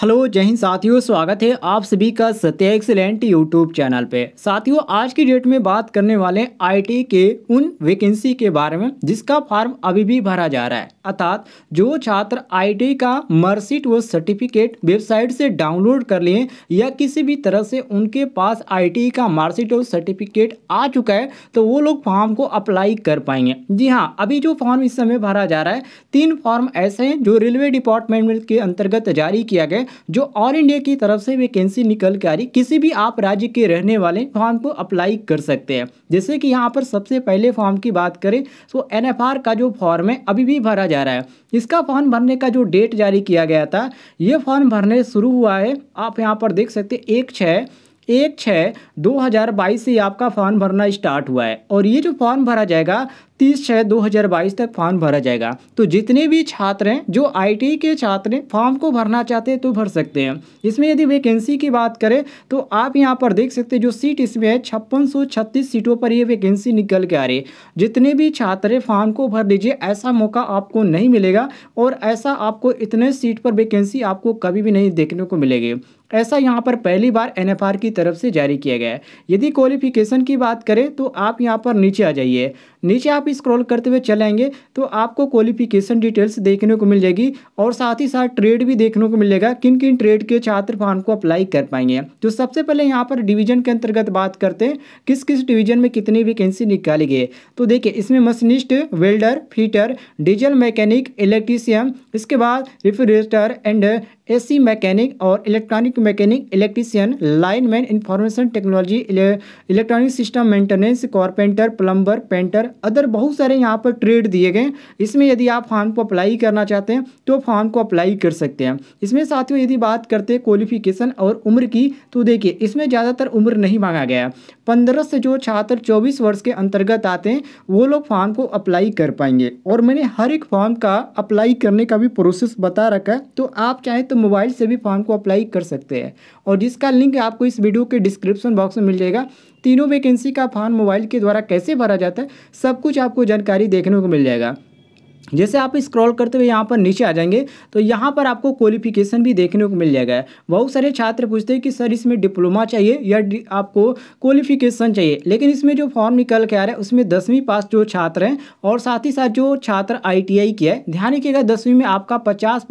hello जय हिंद साथियों स्वागत है आप सभी का सत्य एक्सलेंट यूट्यूब चैनल पे साथियों आज की डेट में बात करने वाले आईटी के उन वैकेंसी के बारे में जिसका फॉर्म अभी भी भरा जा रहा है अर्थात जो छात्र आईटी का मार्कशीट व सर्टिफिकेट वेबसाइट से डाउनलोड कर लिए या किसी भी तरह से उनके पास आई का मार्कशीट और सर्टिफिकेट आ चुका है तो वो लोग फॉर्म को अप्लाई कर पाएंगे जी हाँ अभी जो फॉर्म इस समय भरा जा रहा है तीन फॉर्म ऐसे हैं जो रेलवे डिपार्टमेंट के अंतर्गत जारी किया गया जो ऑल इंडिया की तरफ से वैकेंसी निकल के आ रही किसी भी आप राज्य के रहने वाले फॉर्म को अप्लाई कर सकते हैं जैसे कि यहाँ पर सबसे पहले फॉर्म की बात करें तो एन का जो फॉर्म है अभी भी भरा जा रहा है इसका फॉर्म भरने का जो डेट जारी किया गया था ये फॉर्म भरने शुरू हुआ है आप यहाँ पर देख सकते एक छः एक छः दो हज़ार बाईस से आपका फॉर्म भरना स्टार्ट हुआ है और ये जो फॉर्म भरा जाएगा तीस छः दो हज़ार बाईस तक फॉर्म भरा जाएगा तो जितने भी छात्र हैं जो आई के छात्र हैं फॉर्म को भरना चाहते हैं तो भर सकते हैं इसमें यदि वैकेंसी की बात करें तो आप यहाँ पर देख सकते हैं जो सीट इसमें है छप्पन सीटों पर ये वैकेंसी निकल के आ रही है जितने भी छात्र हैं फॉर्म को भर दीजिए ऐसा मौका आपको नहीं मिलेगा और ऐसा आपको इतने सीट पर वैकेंसी आपको कभी भी नहीं देखने को मिलेगी ऐसा यहाँ पर पहली बार एन की तरफ से जारी किया गया है यदि क्वालिफिकेशन की बात करें तो आप यहाँ पर नीचे आ जाइए नीचे आप आप स्क्रॉल करते हुए चलेंगे तो आपको क्वालिफिकेशन डिटेल्स देखने को मिल जाएगी और साथ ही साथ ट्रेड भी देखने को मिलेगा किन किन ट्रेड के छात्र फॉर्म को अप्लाई कर पाएंगे तो सबसे पहले यहाँ पर डिवीजन के अंतर्गत बात करते हैं किस किस डिवीजन में कितनी वैकेंसी निकाली गई तो देखिए इसमें machinist welder fitter diesel mechanic electrician इसके बाद रिफ्रिजरेटर एंड एसी मैकेनिक और electronic mechanic electrician lineman information technology electronic system maintenance carpenter plumber painter other बहुत सारे यहाँ पर ट्रेड दिए गए इसमें यदि आप फॉर्म को अप्लाई करना चाहते हैं तो फॉर्म को अप्लाई कर सकते हैं इसमें साथियों यदि बात करते हैं क्वालिफिकेशन और उम्र की तो देखिए इसमें ज़्यादातर उम्र नहीं मांगा गया पंद्रह से जो छात्र चौबीस वर्ष के अंतर्गत आते हैं वो लोग फॉर्म को अप्लाई कर पाएंगे और मैंने हर एक फॉर्म का अप्लाई करने का भी प्रोसेस बता रखा है तो आप चाहें तो तो मोबाइल से भी फॉर्म को अप्लाई कर सकते हैं और जिसका लिंक आपको इस वीडियो के डिस्क्रिप्शन बॉक्स में मिल जाएगा तीनों वैकेंसी का फॉर्म मोबाइल के द्वारा कैसे भरा जाता है सब कुछ आपको जानकारी देखने को मिल जाएगा जैसे आप स्क्रॉल करते हुए यहाँ पर नीचे आ जाएंगे तो यहाँ पर आपको क्वालिफिकेशन भी देखने को मिल जाएगा बहुत सारे छात्र पूछते हैं कि सर इसमें डिप्लोमा चाहिए या आपको क्वालिफिकेशन चाहिए लेकिन इसमें जो फॉर्म निकल के आ रहा है उसमें दसवीं पास जो छात्र हैं और साथ ही साथ जो छात्र आई किया है ध्यान रखिएगा दसवीं में आपका पचास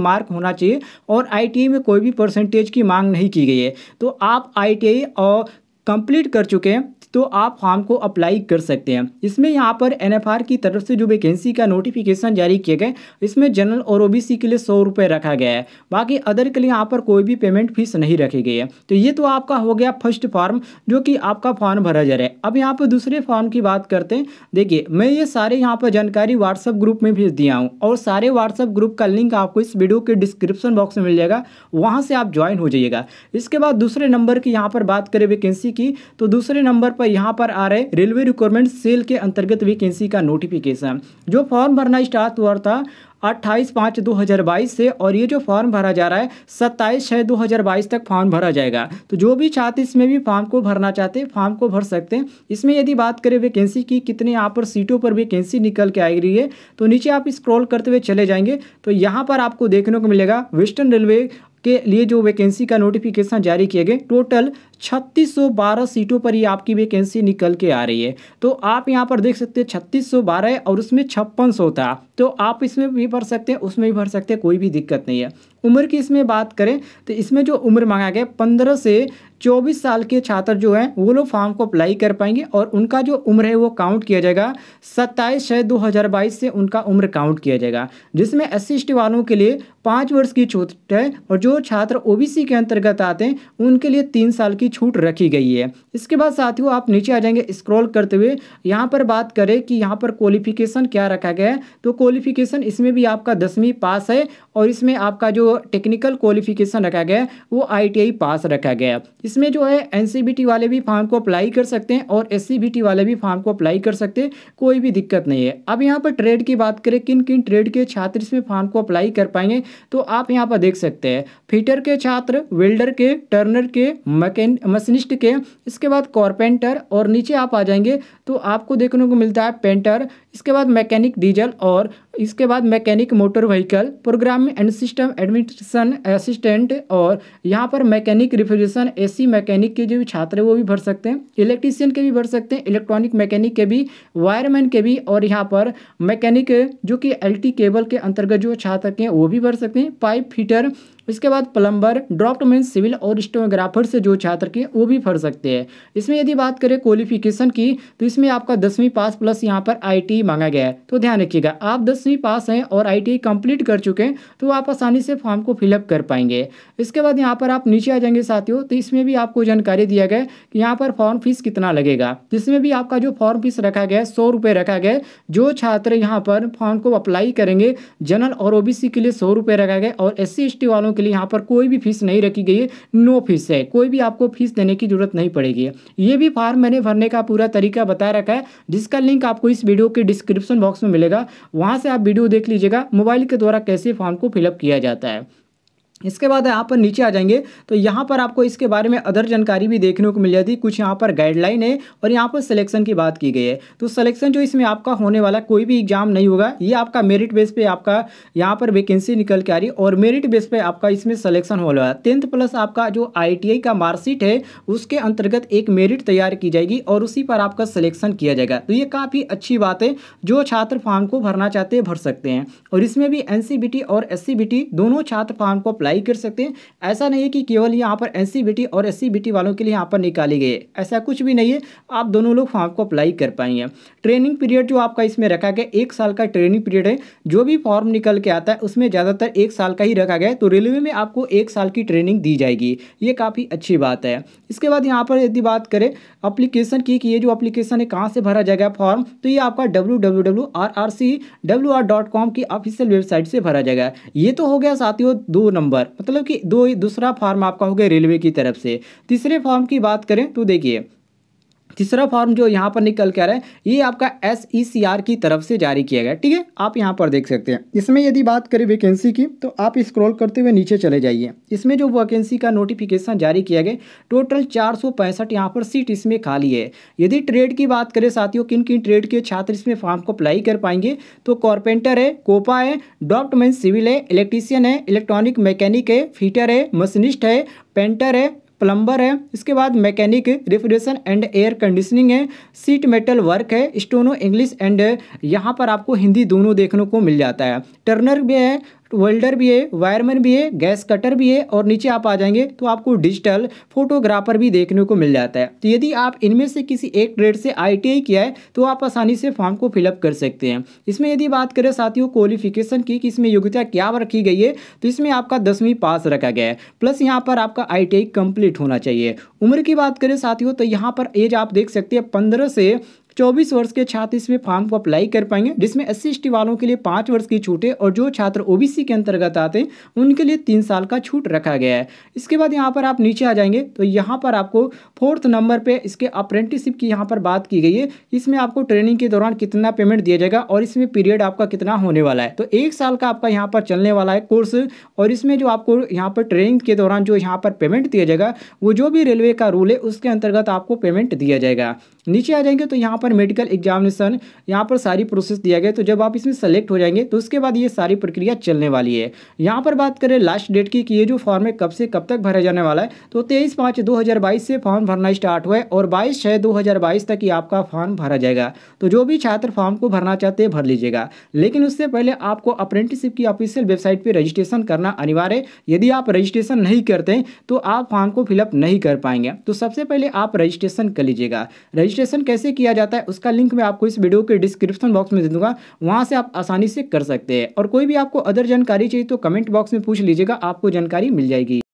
मार्क होना चाहिए और आई में कोई भी परसेंटेज की मांग नहीं की गई है तो आप आई और कंप्लीट कर चुके हैं तो आप फॉर्म को अप्लाई कर सकते हैं इसमें यहाँ पर एन की तरफ से जो वैकेंसी का नोटिफिकेशन जारी किया गया इसमें जनरल और ओ के लिए सौ रुपये रखा गया है बाकी अदर के लिए यहाँ पर कोई भी पेमेंट फीस नहीं रखी गई है तो ये तो आपका हो गया फर्स्ट फॉर्म जो कि आपका फॉर्म भरा जा रहा है अब यहाँ पर दूसरे फॉर्म की बात करते हैं देखिए मैं ये सारे यहाँ पर जानकारी व्हाट्सअप ग्रुप में भेज दिया हूँ और सारे व्हाट्सअप ग्रुप का लिंक आपको इस वीडियो के डिस्क्रिप्शन बॉक्स में मिल जाएगा वहाँ से आप ज्वाइन हो जाइएगा इसके बाद दूसरे नंबर की यहाँ पर बात करें वैकेंसी की तो दूसरे नंबर पर यहाँ पर आ रहे रेलवे रिक्वायरमेंट सेल के अंतर्गत वैकेंसी का नोटिफिकेशन जो फॉर्म भरना स्टार्ट हुआ था अट्ठाईस पाँच दो हज़ार बाईस से और ये जो फॉर्म भरा जा रहा है सत्ताईस छः दो हज़ार बाईस तक फॉर्म भरा जाएगा तो जो भी छात्र इसमें भी फॉर्म को भरना चाहते हैं फॉर्म को भर सकते हैं इसमें यदि बात करें वैकेंसी की कितने यहाँ पर सीटों पर वैकेंसी निकल के आ रही है तो नीचे आप स्क्रॉल करते हुए चले जाएंगे तो यहाँ पर आपको देखने को मिलेगा वेस्टर्न रेलवे के लिए जो वैकेंसी का नोटिफिकेशन जारी किए गए टोटल छत्तीस सीटों पर ही आपकी वैकेंसी निकल के आ रही है तो आप यहाँ पर देख सकते हैं छत्तीस है और उसमें छप्पन था तो आप इसमें भी भर सकते हैं उसमें भी भर सकते हैं कोई भी दिक्कत नहीं है उम्र की इसमें बात करें तो इसमें जो उम्र मांगा गया पंद्रह से चौबीस साल के छात्र जो हैं वो लोग फॉर्म को अप्लाई कर पाएंगे और उनका जो उम्र है वो काउंट किया जाएगा सत्ताईस छः दो हज़ार बाईस से उनका उम्र काउंट किया जाएगा जिसमें एस सी वालों के लिए पाँच वर्ष की छूट है और जो छात्र ओ के अंतर्गत आते हैं उनके लिए तीन साल की की छूट रखी गई है इसके बाद साथियों आप नीचे आ जाएंगे स्क्रॉल करते हुए यहाँ पर बात करें कि यहाँ पर क्वालिफिकेशन क्या रखा गया है तो क्वालिफिकेशन इसमें भी आपका दसवीं पास है और इसमें आपका जो टेक्निकल क्वालिफिकेशन रखा गया है वो आई पास रखा गया है इसमें जो है एन वाले भी फॉर्म को अप्लाई कर सकते हैं और एस वाले भी फॉर्म को अप्लाई कर सकते हैं कोई भी दिक्कत नहीं है अब यहाँ पर ट्रेड की बात करें किन किन ट्रेड के छात्र इसमें फॉर्म को अप्लाई कर पाएंगे तो आप यहाँ पर देख सकते हैं फिटर के छात्र वेल्डर के टर्नर के मकैन मशीनिस्ट के इसके बाद कॉरपेंटर और नीचे आप आ जाएंगे तो आपको देखने को मिलता है पेंटर इसके बाद मैकेनिक डीजल और इसके बाद mechanic motor vehicle program and system administration assistant और यहाँ पर मैकेनिक रिफ्रिजरेशन एसी मैकेनिक के जो भी छात्र हैं वो भी भर सकते हैं इलेक्ट्रीशियन के भी भर सकते हैं इलेक्ट्रॉनिक मैकेनिक के भी वायरमैन के भी और यहाँ पर मैकेनिक जो कि एल केबल के अंतर्गत जो छात्र के वो भी भर सकते हैं पाइप फिटर इसके बाद प्लम्बर ड्रॉप्टमैन सिविल और स्टोनोग्राफर से जो छात्र के वो भी भर सकते हैं इसमें यदि बात करें क्वालिफिकेशन की तो इसमें आपका दसवीं पास प्लस यहाँ पर आई आईटीआई मांगा गया है तो ध्यान रखिएगा आप दसवीं पास हैं और आईटीआई कंप्लीट कर चुके हैं तो आप आसानी से फॉर्म को फिलअप कर पाएंगे इसके बाद यहाँ पर आप नीचे आ जाएंगे साथियों तो इसमें भी आपको जानकारी दिया गया कि यहाँ पर फॉर्म फीस कितना लगेगा जिसमें भी आपका जो फॉर्म फीस रखा गया है सौ रखा गया जो छात्र यहाँ पर फॉर्म को अप्लाई करेंगे जनरल और ओ के लिए सौ रखा गया और एस सी वालों के लिए यहाँ पर कोई भी फीस नहीं रखी गई है नो फीस है कोई भी आपको फीस देने की जरूरत नहीं पड़ेगी ये भी फॉर्म मैंने भरने का पूरा तरीका बता रखा है जिसका लिंक आपको इस वीडियो के डिस्क्रिप्शन बॉक्स में मिलेगा वहाँ से आप वीडियो देख लीजिएगा मोबाइल के द्वारा कैसे फॉर्म को फिलअप किया जाता है इसके बाद यहाँ पर नीचे आ जाएंगे तो यहाँ पर आपको इसके बारे में अदर जानकारी भी देखने को मिल जाती है कुछ यहाँ पर गाइडलाइन है और यहाँ पर सिलेक्शन की बात की गई है तो सिलेक्शन जो इसमें आपका होने वाला कोई भी एग्जाम नहीं होगा ये आपका मेरिट बेस पे आपका यहाँ पर वैकेंसी निकल के आ रही है और मेरिट बेस पर आपका इसमें सलेक्शन हो रहा है टेंथ प्लस आपका जो आई का मार्कशीट है उसके अंतर्गत एक मेरिट तैयार की जाएगी और उसी पर आपका सलेक्शन किया जाएगा तो ये काफ़ी अच्छी बात है जो छात्र फॉर्म को भरना चाहते हैं भर सकते हैं और इसमें भी एन और एस दोनों छात्र फॉर्म को अप्लाई अप्लाई कर सकते हैं ऐसा नहीं है कि केवल यहाँ पर एस सी और एस सी वालों के लिए यहाँ पर निकाली गई है ऐसा कुछ भी नहीं है आप दोनों लोग फॉर्म को अप्लाई कर पाएंगे ट्रेनिंग पीरियड जो आपका इसमें रखा गया एक साल का ट्रेनिंग पीरियड है जो भी फॉर्म निकल के आता है उसमें ज़्यादातर एक साल का ही रखा गया है तो रेलवे में आपको एक साल की ट्रेनिंग दी जाएगी ये काफ़ी अच्छी बात है इसके बाद यहाँ पर यदि बात करें अप्लीकेशन की कि ये जो अप्लीकेशन है कहाँ से भरा जाएगा फॉर्म तो ये आपका W W W R R C W R dot com की ऑफिशियल वेबसाइट से भरा जाएगा ये तो हो गया साथियों दो नंबर पर मतलब कि दो दूसरा फॉर्म आपका हो गया रेलवे की तरफ से तीसरे फॉर्म की बात करें तो देखिए तीसरा फॉर्म जो यहाँ पर निकल के आ रहा है ये आपका एस ई सी आर की तरफ से जारी किया गया ठीक है आप यहाँ पर देख सकते हैं इसमें यदि बात करें वैकेंसी की तो आप स्क्रॉल करते हुए नीचे चले जाइए इसमें जो वैकेंसी का नोटिफिकेशन जारी किया गया टोटल चार सौ पैंसठ यहाँ पर सीट इसमें खाली है यदि ट्रेड की बात करें साथियों किन किन ट्रेड के छात्र इसमें फॉर्म को अप्लाई कर पाएंगे तो कॉरपेंटर है कोपा है डॉक्टमेंट सिविल है इलेक्ट्रीशियन है इलेक्ट्रॉनिक मैकेनिक है फिटर है मशीनिस्ट है पेंटर है प्लम्बर है इसके बाद mechanic refrigeration and air conditioning है सीट मेटल वर्क है स्टोनो इंग्लिश एंड यहाँ पर आपको हिंदी दोनों देखने को मिल जाता है टर्नर भी है वेल्डर भी है वायरमैन भी है गैस कटर भी है और नीचे आप आ जाएंगे तो आपको डिजिटल फोटोग्राफर भी देखने को मिल जाता है तो यदि आप इनमें से किसी एक ट्रेड से आई किया है तो आप आसानी से फॉर्म को फिलअप कर सकते हैं इसमें यदि बात करें साथियों क्वालिफिकेशन की कि इसमें योग्यता क्या रखी गई है तो इसमें आपका दसवीं पास रखा गया है प्लस यहाँ पर आपका आई कंप्लीट होना चाहिए उम्र की बात करें साथियों तो यहाँ पर एज आप देख सकते हैं पंद्रह से चौबीस वर्ष के छात्र इसमें फॉर्म को अप्लाई कर पाएंगे जिसमें एस सी वालों के लिए पाँच वर्ष की छूट है और जो छात्र ओबीसी के अंतर्गत आते हैं उनके लिए तीन साल का छूट रखा गया है इसके बाद यहाँ पर आप नीचे आ जाएंगे तो यहाँ पर आपको फोर्थ नंबर पर इसके अप्रेंटिसिप की यहाँ पर बात की गई है इसमें आपको ट्रेनिंग के दौरान कितना पेमेंट दिया जाएगा और इसमें पीरियड आपका कितना होने वाला है तो एक साल का आपका यहाँ पर चलने वाला है कोर्स और इसमें जो आपको यहाँ पर ट्रेनिंग के दौरान जो यहाँ पर पेमेंट दिया जाएगा वो जो भी रेलवे का रूल है उसके अंतर्गत आपको पेमेंट दिया जाएगा नीचे आ जाएंगे तो यहाँ पर पर मेडिकल एग्जामिनेशन यहाँ पर सारी प्रोसेस दिया गया तो जब आप इसमें सेलेक्ट हो जाएंगे तो उसके बाद ये सारी प्रक्रिया चलने वाली है यहाँ पर बात करें लास्ट डेट की कि ये जो फॉर्म है कब से कब तक भरा जाने वाला है तो तेईस पाँच दो से फॉर्म भरना स्टार्ट हुआ है और बाईस छः दो तक ही आपका फॉर्म भरा जाएगा तो जो भी छात्र फॉर्म को भरना चाहते हैं भर लीजिएगा लेकिन उससे पहले आपको अप्रेंटिसिप की ऑफिशियल वेबसाइट पर रजिस्ट्रेशन करना अनिवार्य यदि आप रजिस्ट्रेशन नहीं करते तो आप फॉर्म को फिलअप नहीं कर पाएंगे तो सबसे पहले आप रजिस्ट्रेशन कर लीजिएगा रजिस्ट्रेशन कैसे किया जाता जाता है उसका लिंक मैं आपको इस वीडियो के डिस्क्रिप्शन बॉक्स में दे दूंगा वहाँ से आप आसानी से कर सकते हैं और कोई भी आपको अदर जानकारी चाहिए तो कमेंट बॉक्स में पूछ लीजिएगा आपको जानकारी मिल जाएगी